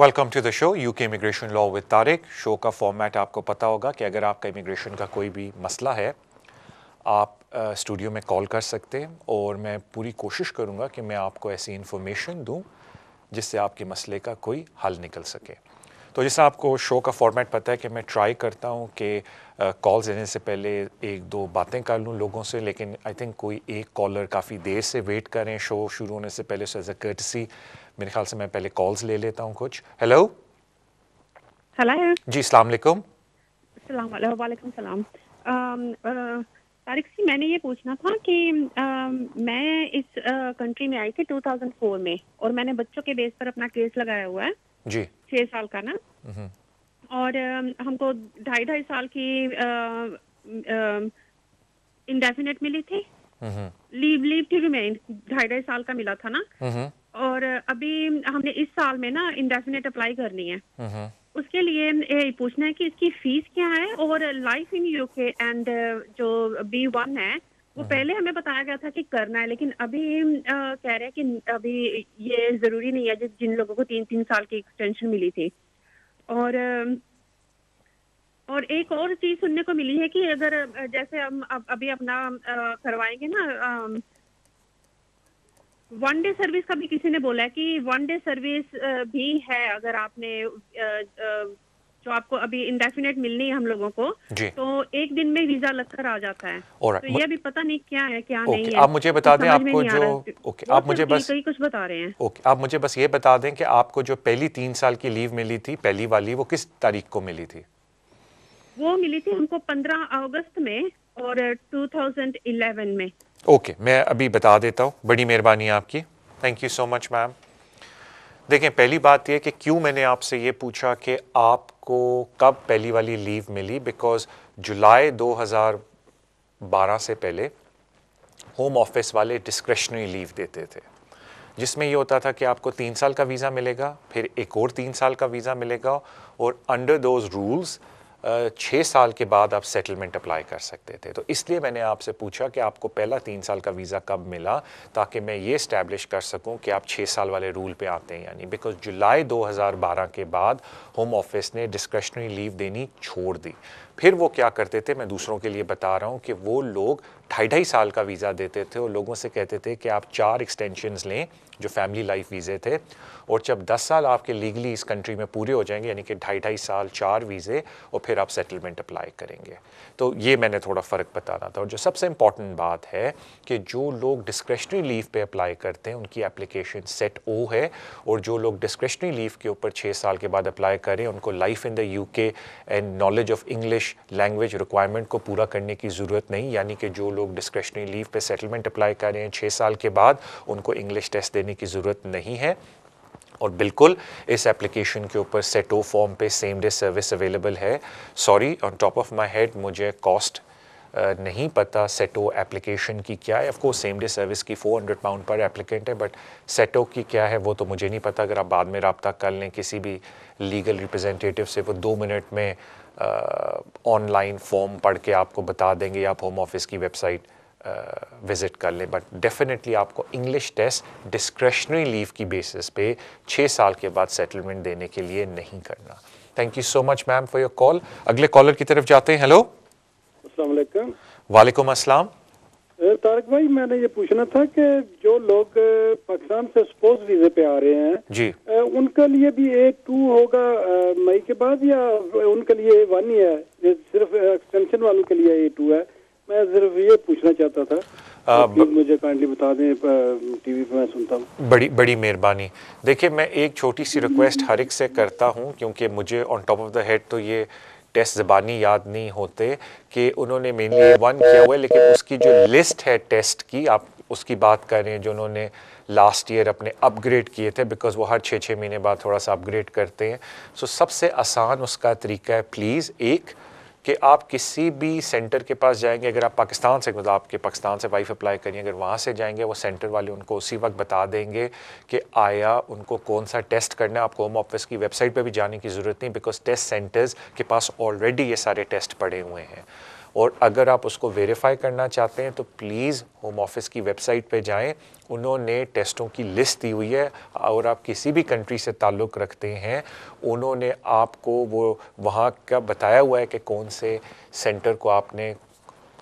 Welcome to the show UK immigration law with Tariq show का format आपको पता होगा कि अगर आपका इमिग्रेशन का कोई भी मसला है आप स्टूडियो uh, में कॉल कर सकते हैं और मैं पूरी कोशिश करूंगा कि मैं आपको ऐसी इन्फॉर्मेशन दूं जिससे आपके मसले का कोई हल निकल सके तो जैसा आपको शो का फॉर्मेट पता है कि मैं ट्राई करता हूं कि कॉल uh, देने से पहले एक दो बातें कर लूं लोगों से लेकिन आई थिंक कोई एक कॉलर काफ़ी देर से वेट करें शो शुरू होने से पहले सो एज अ कर्टसी मेरे ख्याल से मैं पहले कॉल्स ले लेता हूँ कुछ हेलो हेलो जी सलाम वालेकुम सलाम तारिक सी मैंने ये पूछना था कि आ, मैं इस कंट्री में आई थी 2004 में और मैंने बच्चों के बेस पर अपना केस लगाया हुआ है जी छह साल का ना हम्म। और आ, हमको ढाई ढाई साल की इंडेफिनेट मिली थी लीव हम्म। लीव थी रिमेन ढाई ढाई साल का मिला था ना हम्म। और अभी हमने इस साल में ना इंडेफिनेट अप्लाई करनी है उसके लिए ये पूछना है कि इसकी फीस क्या है और लाइफ इन यूके एंड जो बी वन है वो पहले हमें बताया गया था कि करना है लेकिन अभी आ, uh, कह रहे हैं कि अभी ये जरूरी नहीं है जिस जिन लोगों को तीन तीन साल की एक्सटेंशन मिली थी और और एक और चीज सुनने को मिली है कि अगर जैसे हम अभी अपना uh, करवाएंगे ना um, वन डे सर्विस का भी किसी ने बोला है कि वन डे सर्विस भी है अगर आपने जो आपको अभी इंडेफिनेट मिलनी है हम लोगों को तो एक दिन में वीजा लगकर आ जाता है right. तो ये अभी पता नहीं क्या है क्या okay. नहीं है आप मुझे बता दें आपको जो ओके okay. आप मुझे बस कई कुछ बता रहे हैं ओके okay. आप मुझे बस ये बता दें कि आपको जो पहली तीन साल की लीव मिली थी पहली वाली वो किस तारीख को मिली थी वो मिली थी हमको पंद्रह अगस्त में और टू में ओके मैं अभी बता देता हूँ बड़ी मेहरबानी आपकी thank you so much ma'am देखें पहली बात यह कि क्यों मैंने आपसे ये पूछा कि आपको कब पहली वाली लीव मिली बिकॉज़ जुलाई 2012 से पहले होम ऑफिस वाले डिस्क्रेशनरी लीव देते थे जिसमें ये होता था कि आपको तीन साल का वीज़ा मिलेगा फिर एक और तीन साल का वीज़ा मिलेगा और अंडर दोज रूल्स छः साल के बाद आप सेटलमेंट अप्लाई कर सकते थे तो इसलिए मैंने आपसे पूछा कि आपको पहला तीन साल का वीज़ा कब मिला ताकि मैं ये इस्टेब्लिश कर सकूं कि आप छः साल वाले रूल पे आते हैं यानी बिकॉज जुलाई 2012 के बाद होम ऑफिस ने डिस्क्रेशनरी लीव देनी छोड़ दी फिर वो क्या करते थे मैं दूसरों के लिए बता रहा हूँ कि वो लोग ढाई ढाई साल का वीज़ा देते थे और लोगों से कहते थे कि आप चार एक्सटेंशन लें जो फैमिली लाइफ वीज़े थे और जब 10 साल आपके लीगली इस कंट्री में पूरे हो जाएंगे यानी कि ढाई ढाई साल चार वीज़े और फिर आप सेटलमेंट अप्लाई करेंगे तो ये मैंने थोड़ा फ़र्क बताना था और जो सबसे इम्पॉर्टेंट बात है कि जो लोग डिस्क्रेशनरी लीव पे अप्लाई करते हैं उनकी एप्लीकेशन सेट ओ है और जो लोग डिस्क्रेशनरी लीव के ऊपर छः साल के बाद अप्लाई करें उनको life in the U and knowledge of English language requirement को पूरा करने की ज़रूरत नहीं यानी कि जो लोग डिस्क्रेशनरी लीव पे सेटलमेंट अप्लाई कर रहे हैं छः साल के बाद उनको इंग्लिश टेस्ट देने करने की ज़रूरत नहीं है और बिल्कुल इस एप्लीकेशन के ऊपर सेटो फॉर्म पे सेम डे सर्विस अवेलेबल है sorry on top of my head मुझे कॉस्ट नहीं पता सेटो एप्लीकेशन की क्या है ऑफकोर्स सेम डे सर्विस की 400 पाउंड पर एप्लीकेंट है बट सेटो की क्या है वो तो मुझे नहीं पता अगर आप बाद में रबता कर लें किसी भी लीगल रिप्रेजेंटेटिव से वो दो मिनट में ऑनलाइन फॉर्म पढ़ के आपको बता देंगे आप होम ऑफिस की वेबसाइट विज़िट uh, कर लें बट डेफिनेटली आपको इंग्लिश टेस्ट डिस्क्रेशनरी लीव की बेसिस पे छः साल के बाद सेटलमेंट देने के लिए नहीं करना thank you so much ma'am for your call अगले कॉलर की तरफ जाते हैं हेलो वालेकुम अस्सलाम तारक भाई मैंने ये पूछना था कि जो लोग पाकिस्तान से स्पोर्ट्स वीजे पे आ रहे हैं जी उनके लिए भी ए टू होगा मई के बाद या उनके लिए वन ही है सिर्फ एक्सटेंशन वालों के लिए ए टू है मैं सिर्फ ये पूछना चाहता था आ, मुझे काइंडली बता दें टीवी पे मैं सुनता हूँ बड़ी बड़ी मेहरबानी देखिए मैं एक छोटी सी रिक्वेस्ट हर एक से करता हूँ क्योंकि मुझे on top of the head तो ये टेस्ट ज़बानी याद नहीं होते कि उन्होंने मेनली वन किया हुआ है लेकिन उसकी जो लिस्ट है टेस्ट की आप उसकी बात कर रहे हैं जो उन्होंने लास्ट ईयर अपने अपग्रेड किए थे बिकॉज वो हर छः छः महीने बाद थोड़ा सा अपग्रेड करते हैं सो so, सबसे आसान उसका तरीका है प्लीज़ एक कि आप किसी भी सेंटर के पास जाएंगे अगर आप पाकिस्तान से मतलब आपके पाकिस्तान से वाइफ अप्लाई करिए अगर वहाँ से जाएंगे वो सेंटर वाले उनको उसी वक्त बता देंगे कि आया उनको कौन सा टेस्ट करना है आपको होम ऑफिस की वेबसाइट पर भी जाने की ज़रूरत नहीं बिकॉज टेस्ट सेंटर्स के पास ऑलरेडी ये सारे टेस्ट पड़े हुए हैं और अगर आप उसको वेरीफाई करना चाहते हैं तो प्लीज़ होम ऑफिस की वेबसाइट पे जाएं उन्होंने टेस्टों की लिस्ट दी हुई है और आप किसी भी कंट्री से ताल्लुक़ रखते हैं उन्होंने आपको वो वहाँ का बताया हुआ है कि कौन से सेंटर को आपने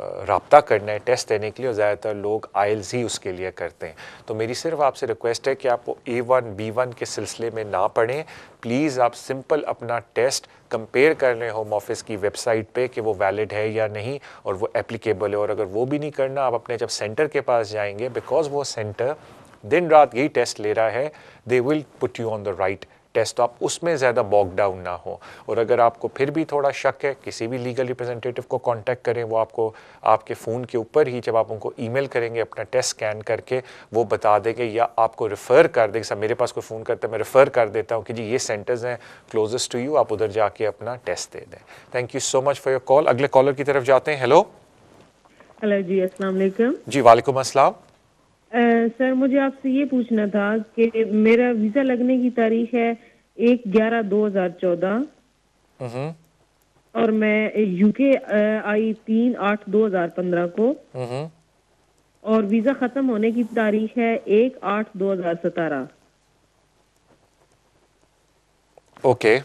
रबता करना है टेस्ट देने के लिए और ज़्यादातर लोग आयल्स ही उसके लिए करते हैं तो मेरी सिर्फ आपसे रिक्वेस्ट है कि आप वो ए वन बी वन के सिलसिले में ना पढ़ें प्लीज़ आप सिंपल अपना टेस्ट कंपेयर कर रहे होम ऑफिस की वेबसाइट पे कि वो वैलिड है या नहीं और वो एप्लीकेबल है और अगर वो भी नहीं करना आप अपने जब सेंटर के पास जाएंगे बिकॉज वो सेंटर दिन रात यही टेस्ट ले रहा है they will put you on the right test आप उसमें ज़्यादा बॉक डाउन ना हो और अगर आपको फिर भी थोड़ा शक है किसी भी लीगल रिप्रेजेंटेटिव को कांटेक्ट करें वो आपको आपके फ़ोन के ऊपर ही जब आप उनको ईमेल करेंगे अपना टेस्ट स्कैन करके वो बता देंगे या आपको रिफ़र कर देंगे सर मेरे पास कोई फ़ोन करता है मैं रिफ़र कर देता हूँ कि जी ये सेंटर्स हैं क्लोजेस्ट टू यू आप उधर जाके अपना टेस्ट दे दें thank you so much for your call अगले कॉलर की तरफ जाते हैं हेलो हेलो जी असल जी वालेकुम असलम सर मुझे आपसे ये पूछना था कि मेरा वीजा लगने की तारीख है एक ग्यारह दो हजार चौदह हम्म। और मैं यूके आई तीन आठ दो हजार पंद्रह को हम्म। और वीजा खत्म होने की तारीख है एक आठ दो हजार सतारह ओके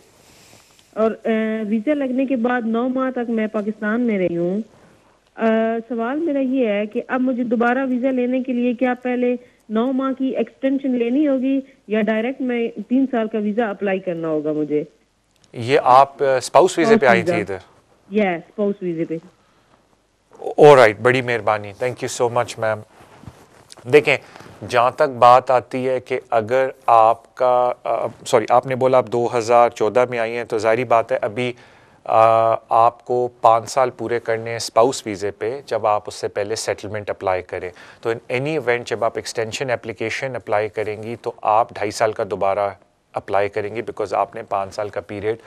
और वीजा लगने के बाद नौ माह तक मैं पाकिस्तान में रही हूँ आ, सवाल मेरा ये है कि अब मुझे दोबारा वीजा लेने के लिए क्या पहले नौ माह की एक्सटेंशन लेनी होगी या डायरेक्ट मैं तीन साल का वीजा अप्लाई करना होगा मुझे ये आप स्पाउस वीजे पे आई थी इधर यस स्पाउस वीजे पे ऑलराइट बड़ी मेहरबानी thank you so much ma'am देखें जहाँ तक बात आती है कि अगर आपका सॉरी आपने बोला आप 2014 में आई हैं तो जारी बात है अभी आपको पाँच साल पूरे करने स्पाउस वीज़े पे जब आप उससे पहले सेटलमेंट अप्लाई करें तो इन एनी इवेंट जब आप एक्सटेंशन एप्लीकेशन अप्लाई करेंगी तो आप ढाई साल का दोबारा अप्लाई करेंगी बिकॉज आपने पाँच साल का पीरियड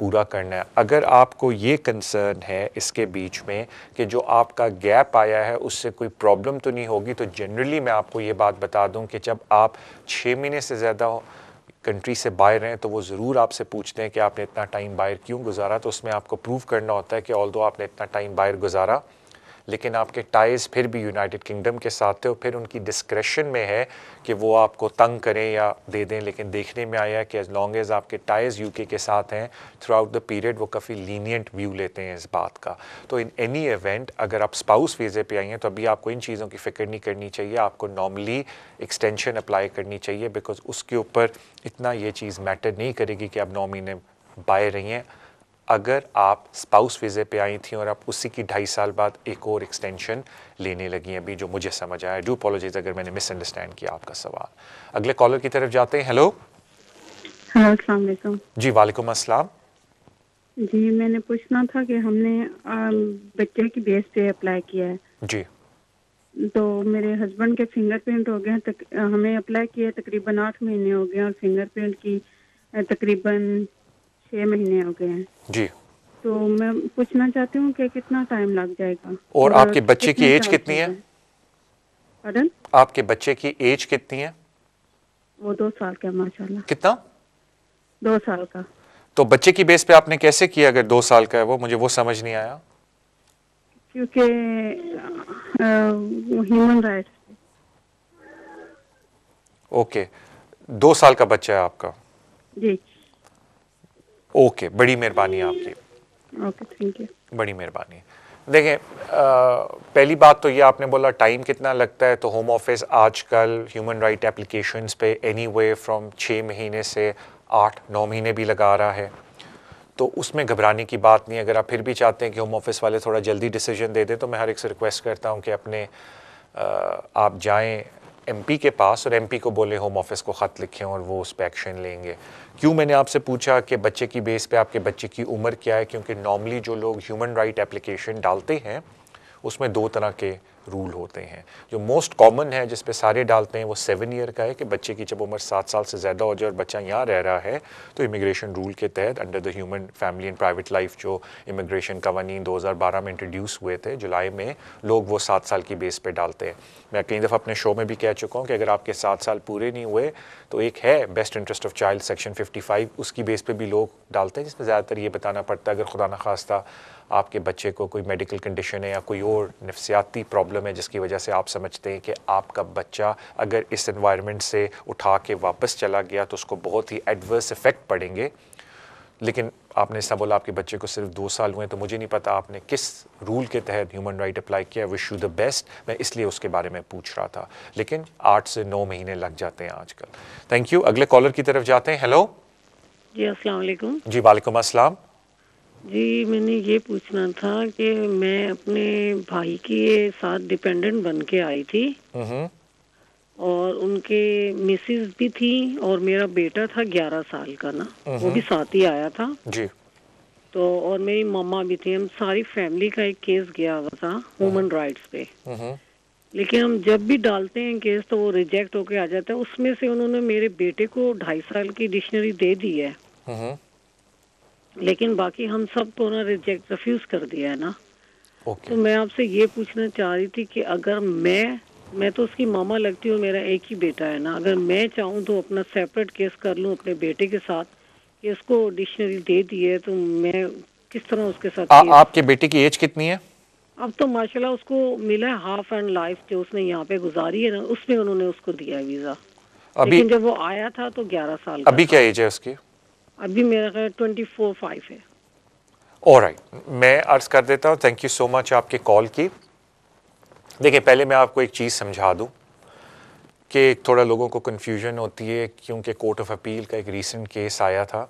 पूरा करना है अगर आपको ये कंसर्न है इसके बीच में कि जो आपका गैप आया है उससे कोई प्रॉब्लम तो नहीं होगी तो जनरली मैं आपको ये बात बता दूं कि जब आप छः महीने से ज़्यादा कंट्री से बाहर हैं तो वो ज़रूर आपसे पूछते हैं कि आपने इतना टाइम बाहर क्यों गुजारा तो उसमें आपको प्रूव करना होता है कि ऑल आपने इतना टाइम बाहर गुजारा लेकिन आपके टाइज़ फिर भी यूनाइटेड किंगडम के साथ थे और फिर उनकी डिस्क्रेशन में है कि वो आपको तंग करें या दे दें लेकिन देखने में आया कि एज लॉन्ग एज आपके टाइज़ यूके के साथ हैं थ्रू आउट द पीरियड वो काफ़ी लीनियंट व्यू लेते हैं इस बात का तो इन एनी इवेंट अगर आप स्पाउस वीज़े पे आई हैं तो अभी आपको इन चीज़ों की फ़िक्र नहीं करनी चाहिए आपको नॉर्मली एक्सटेंशन अप्लाई करनी चाहिए बिकॉज उसके ऊपर इतना ये चीज़ मैटर नहीं करेगी कि आप नॉमी ने बाय रही हैं अगर आप स्पाउस वीज़े पे आई थी और आप उसी की ढाई साल बाद एक और एक्सटेंशन लेने लगी अभी जो मुझे समझ आया डू अपोलोजीज अगर मैंने मिसअंडरस्टैंड किया आपका सवाल अगले कॉलर की तरफ जाते हैं हेलो हेलो जी वालेकुम अस्सलाम जी मैंने पूछना था कि हमने बच्चे की बेस पे अप्लाई किया है जी तो मेरे हस्बैंड के फिंगरप्रिंट हो गए हैं हमें अप्लाई किए तकरीबन आठ महीने हो गए और फिंगरप्रिंट की तकरीबन छः महीने हो गए हैं जी तो मैं पूछना चाहती हूँ कि कितना टाइम लग जाएगा और और आपके बच्चे की एज कितनी है पardon? आपके बच्चे की एज कितनी है वो दो साल का माशाल्लाह कितना दो साल का तो बच्चे की बेस पे आपने कैसे किया अगर दो साल का है वो मुझे वो समझ नहीं आया क्योंकि ह्यूमन राइट ओके दो साल का बच्चा है आपका जी ओके बड़ी मेहरबानी आपकी ओके थैंक यू बड़ी मेहरबानी देखें पहली बात तो ये आपने बोला टाइम कितना लगता है तो होम ऑफिस आजकल ह्यूमन राइट एप्लीकेशंस पे एनी वे फ्राम छः महीने से आठ नौ महीने भी लगा रहा है तो उसमें घबराने की बात नहीं अगर आप फिर भी चाहते हैं कि होम ऑफिस वाले थोड़ा जल्दी डिसीजन दे दें तो मैं हर एक से रिक्वेस्ट करता हूँ कि अपने आ, आप जाएँ एमपी के पास और एमपी को बोले होम ऑफिस को ख़त लिखें और वो उस पर एक्शन लेंगे क्यों मैंने आपसे पूछा कि बच्चे की बेस पे आपके बच्चे की उम्र क्या है क्योंकि नॉर्मली जो लोग ह्यूमन राइट एप्लीकेशन डालते हैं उसमें दो तरह के रूल होते हैं जो मोस्ट कॉमन है जिस पे सारे डालते हैं वो सेवन ईयर का है कि बच्चे की जब उम्र सात साल से ज़्यादा हो जाए और बच्चा यहाँ रह रहा है तो इमिग्रेशन रूल के तहत under the human family and private life जो इमिग्रेशन कवानी 2012 में इंट्रोड्यूस हुए थे जुलाई में लोग वो सात साल की बेस पर डालते हैं मैं कई दफ़ा अपने शो में भी कह चुका हूँ कि अगर आपके सात साल पूरे नहीं हुए तो एक है best interest of child section fifty उसकी बेस पर भी लोग डालते हैं जिसमें ज़्यादातर ये बताना पड़ता है अगर खुदा न खास्ता आपके बच्चे को कोई मेडिकल कंडीशन है या कोई और नफसियाती प्रॉब्लम है जिसकी वजह से आप समझते हैं कि आपका बच्चा अगर इस इन्वायरमेंट से उठा के वापस चला गया तो उसको बहुत ही एडवर्स इफ़ेक्ट पड़ेंगे लेकिन आपने ऐसा बोला आपके बच्चे को सिर्फ दो साल हुए तो मुझे नहीं पता आपने किस रूल के तहत ह्यूमन राइट अप्लाई किया विश यू द बेस्ट मैं इसलिए उसके बारे में पूछ रहा था लेकिन आठ से नौ महीने लग जाते हैं आजकल थैंक यू अगले कॉलर की तरफ जाते हैं हेलो जी अस्सलाम वालेकुम जी वालेकुम अस्सलाम जी मैंने ये पूछना था कि मैं अपने भाई के साथ डिपेंडेंट बन के आई थी हम्म। और उनके मिसिस भी थी और मेरा बेटा था ग्यारह साल का ना वो भी हम्म। साथ ही आया था जी तो और मेरी मम्मा भी थी हम सारी फैमिली का एक केस गया हुआ था ह्यूमन राइट्स पे हम्म। लेकिन हम जब भी डालते हैं केस तो वो रिजेक्ट होके आ जाता है उसमें से उन्होंने मेरे बेटे को ढाई साल की डिक्शनरी दे दी है लेकिन बाकी हम सब सबको तो ना रिजेक्ट रिफ्यूज कर दिया है ना okay. तो मैं आपसे ये पूछना चाह रही थी कि अगर मैं मैं तो उसकी मामा लगती हूँ मेरा एक ही बेटा है ना अगर मैं चाहूँ तो अपना सेपरेट केस कर लूँ अपने बेटे के साथ कि इसको डिक्शनरी दे दी है तो मैं किस तरह उसके साथ आ, आपके बेटे की एज कितनी है अब तो माशाल्लाह उसको मिला है हाफ एंड लाइफ जो उसने यहाँ पे गुजारी है ना उसमें उन्होंने उसको दिया है वीजा अभी लेकिन जब वो आया था तो 11 साल अभी क्या एज है उसकी अभी मेरा ट्वेंटी फोर फाइव है और राइट मैं अर्ज़ कर देता हूँ थैंक यू सो मच आपके कॉल की देखिए पहले मैं आपको एक चीज़ समझा दूँ कि थोड़ा लोगों को कन्फ्यूजन होती है क्योंकि कोर्ट ऑफ अपील का एक रीसेंट केस आया था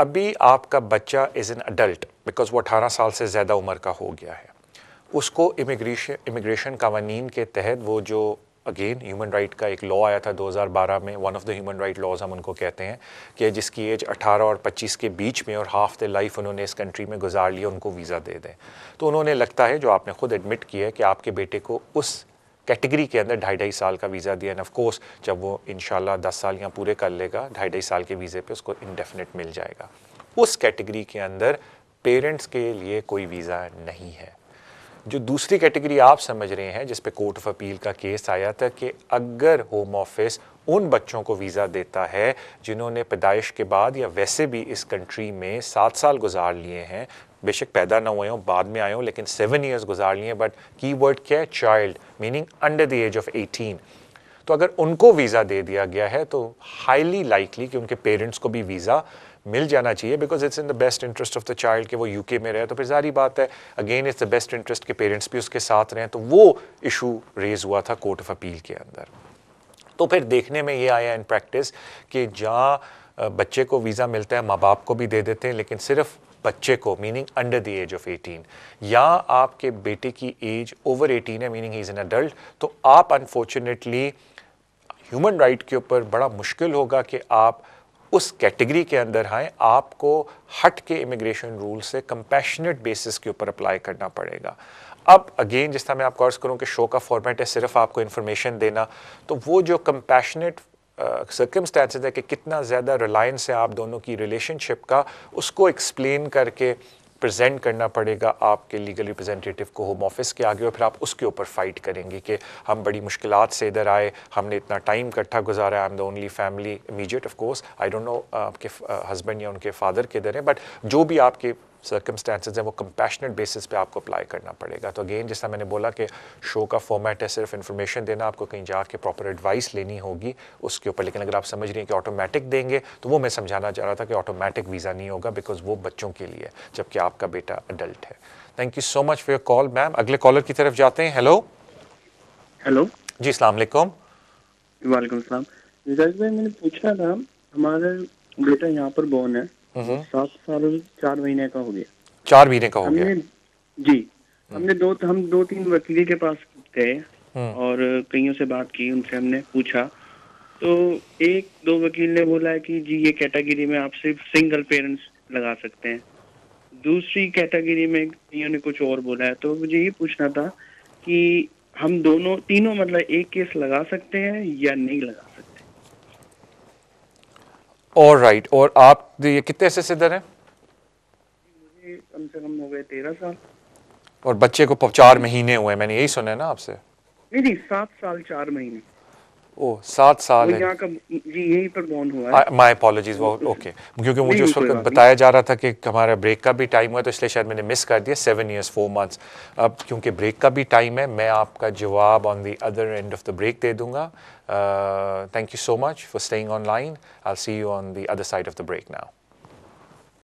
अभी आपका बच्चा इज़ एन अडल्ट बिकॉज वो अठारह साल से ज़्यादा उम्र का हो गया है उसको इमिग्रेशन इमिग्रेशन कवानीन के तहत वो जो अगेन ह्यूमन राइट का एक लॉ आया था 2012 में one of the human right laws हम उनको कहते हैं कि जिसकी एज 18 और 25 के बीच में और हाफ द लाइफ उन्होंने इस कंट्री में गुजार लिया उनको वीज़ा दे दें तो उन्होंने लगता है जो आपने खुद एडमिट किया है कि आपके बेटे को उस कैटेगरी के अंदर ढाई ढाई साल का वीज़ा दिया एंड ऑफकोर्स जब वो इन दस साल यहाँ पूरे कर लेगा ढाई ढाई साल के वीज़े पर उसको इनडेफिनेट मिल जाएगा उस कैटेगरी के अंदर पेरेंट्स के लिए कोई वीज़ा नहीं है जो दूसरी कैटेगरी आप समझ रहे हैं जिस पे कोर्ट ऑफ अपील का केस आया था कि अगर होम ऑफिस उन बच्चों को वीज़ा देता है जिन्होंने पैदाइश के बाद या वैसे भी इस कंट्री में सात साल गुजार लिए हैं बेशक पैदा ना हुए हों बाद में आए हों लेकिन सेवन ईयर्स गुजार लिए बट की वर्ड क्या है child meaning under the age of eighteen तो अगर उनको वीज़ा दे दिया गया है तो हाईली लाइकली कि उनके पेरेंट्स को भी वीज़ा मिल जाना चाहिए because it's in the best interest of the child के वो यूके में रहे तो फिर सारी बात है again it's the best interest के पेरेंट्स भी उसके साथ रहें तो वो इशू रेज हुआ था कोर्ट ऑफ अपील के अंदर तो फिर देखने में ये आया इन प्रैक्टिस कि जहाँ बच्चे को वीज़ा मिलता है माँ बाप को भी दे देते हैं लेकिन सिर्फ बच्चे को meaning under the age of 18 या आपके बेटे की एज ओवर 18 है meaning he is an adult तो आप अनफॉर्चुनेटली ह्यूमन राइट के ऊपर बड़ा मुश्किल होगा कि आप उस कैटेगरी के अंदर आए आपको हट के इमिग्रेशन रूल से कंपैशनेट बेसिस के ऊपर अप्लाई करना पड़ेगा अब अगेन जिस तरह मैं आपको अर्ज़ करूँ कि शो का फॉर्मेट है सिर्फ आपको इन्फॉर्मेशन देना तो वो जो कंपैशनेट uh, है कि कितना ज़्यादा रिलायंस है आप दोनों की रिलेशनशिप का उसको एक्सप्लेन करके प्रेजेंट करना पड़ेगा आपके लीगल रिप्रेजेंटेटिव को होम ऑफिस के आगे और फिर आप उसके ऊपर फाइट करेंगे कि हम बड़ी मुश्किल से इधर आए हमने इतना टाइम इकट्ठा गुजारा I am the only family immediate of course I don't know आपके हस्बैंड uh, या उनके फादर किधर हैं बट जो भी आपके सर्कमस्टांसेज हैं वो कंपैशनेट बेसिस पे आपको अप्लाई करना पड़ेगा तो अगेन जैसा मैंने बोला कि शो का फॉर्मेट है सिर्फ इन्फॉर्मेशन देना आपको कहीं जाके प्रॉपर एडवाइस लेनी होगी उसके ऊपर लेकिन अगर आप समझ रहे हैं कि ऑटोमेटिक देंगे तो वो मैं समझाना चाह रहा था कि ऑटोमेटिक वीज़ा नहीं होगा बिकॉज वो बच्चों के लिए जबकि आपका बेटा अडल्ट है thank you so much for your call ma'am अगले कॉलर की तरफ जाते हैं हेलो हेलो जी अलैक्म वालेकुम सलाम भाई मैंने पूछा था हमारा बेटा यहाँ पर बोन है हम्म। सात साल चार महीने का हो गया चार महीने का हो गया जी हम्म। हमने दो हम दो तीन वकील के पास गए हम्म। और कईयों से बात की उनसे हमने पूछा तो एक दो वकील ने बोला कि जी ये कैटेगरी में आप सिर्फ सिंगल पेरेंट्स लगा सकते हैं दूसरी कैटेगरी में ने कुछ और बोला है तो मुझे ये पूछना था कि हम दोनों तीनों मतलब एक केस लगा सकते हैं या नहीं लगा सकते और राइट और आप तो ये कितने से सिद्धर हैं कम से कम हो गए तेरह साल और बच्चे को चार महीने हुए मैंने यही सुना है ना आपसे नहीं नहीं सात साल चार महीने ओ सात साल है माई जी वो ओके क्योंकि मुझे उस वक्त बताया जा रहा था कि हमारा ब्रेक का भी टाइम हुआ तो इसलिए शायद मैंने मिस कर दिया सेवन ईयर्स फोर मंथ्स अब क्योंकि ब्रेक का भी टाइम है मैं आपका जवाब on the other end of the break दे दूंगा thank you so much for staying online I see you on the other side of the break now